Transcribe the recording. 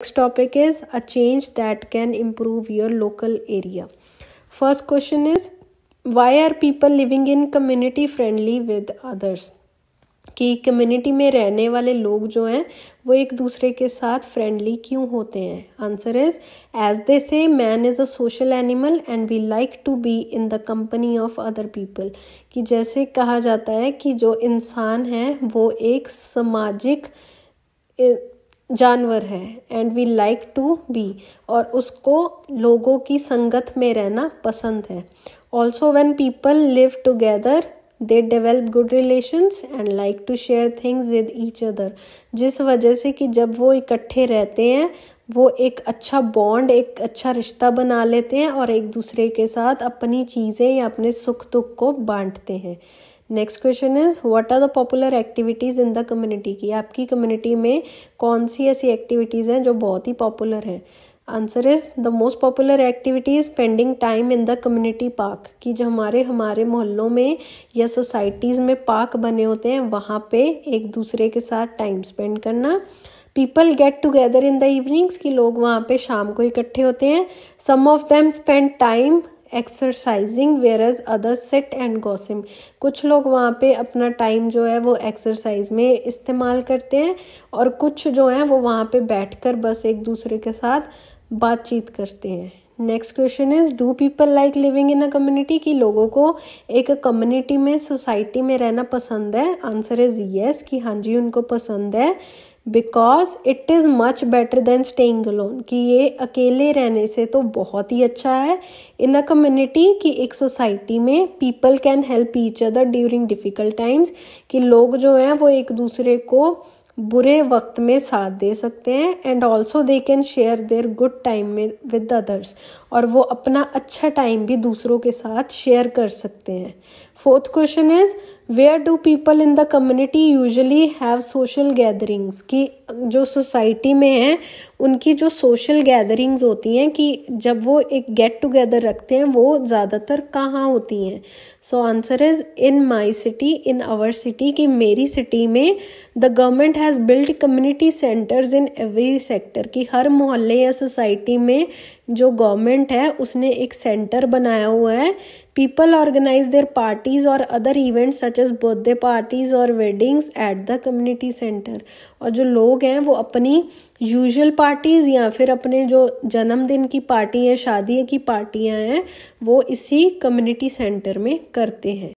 next topic is a change that can improve your local area first question is why are people living in community friendly with others कि community में रहने वाले लोग जो हैं वो एक दूसरे के साथ फ्रेंडली क्यों होते हैं answer is as they say man is a social animal and we like to be in the company of other people कि जैसे कहा जाता है कि जो इंसान है वो एक सामाजिक जानवर है and we like to be और उसको लोगों की संगत में रहना पसंद है also when people live together they develop good relations and like to share things with each other जिस वजह से कि जब वो इकट्ठे रहते हैं वो एक अच्छा बॉन्ड एक अच्छा रिश्ता बना लेते हैं और एक दूसरे के साथ अपनी चीज़ें या अपने सुख दुख को बांटते हैं next question is what are the popular activities in the community की आपकी कम्युनिटी में कौन सी ऐसी एक्टिविटीज़ हैं जो बहुत ही पॉपुलर हैं answer is the most popular activity is spending time in the community park कि जो हमारे हमारे मोहल्लों में या सोसाइटीज़ में पार्क बने होते हैं वहाँ पे एक दूसरे के साथ टाइम स्पेंड करना people get together in the evenings कि लोग वहाँ पे शाम को इकट्ठे होते हैं some of them spend time exercising whereas other sit and gossip कुछ लोग वहाँ पे अपना टाइम जो है वो एक्सरसाइज में इस्तेमाल करते हैं और कुछ जो हैं वो वहाँ पे बैठकर बस एक दूसरे के साथ बातचीत करते हैं next question is do people like living in a community कि लोगों को एक कम्युनिटी में सोसाइटी में रहना पसंद है आंसर इज येस कि हाँ जी उनको पसंद है because it is much better than staying alone कि ये अकेले रहने से तो बहुत ही अच्छा है इन अ कम्युनिटी कि एक सोसाइटी में people can help each other during difficult times कि लोग जो हैं वो एक दूसरे को बुरे वक्त में साथ दे सकते हैं and also they can share their good time में विद अदर्स और वो अपना अच्छा टाइम भी दूसरों के साथ शेयर कर सकते हैं fourth question is where do people in the community usually have social gatherings कि जो सोसाइटी में हैं उनकी जो सोशल गैदरिंग्स होती हैं कि जब वो एक गेट टुगेदर रखते हैं वो ज़्यादातर कहाँ होती हैं so answer is in my city in our city कि मेरी सिटी में द गवर्नमेंट है has build community centres in every sector कि हर मोहल्ले या सोसाइटी में जो गवर्नमेंट है उसने एक सेंटर बनाया हुआ है पीपल ऑर्गेनाइज देयर पार्टीज और other event such as birthday parties और weddings at the community centre और जो लोग हैं वो अपनी यूजुअल पार्टीज या फिर अपने जो जन्मदिन की पार्टी है शादी की पार्टियां हैं वो इसी कम्युनिटी सेंटर में करते हैं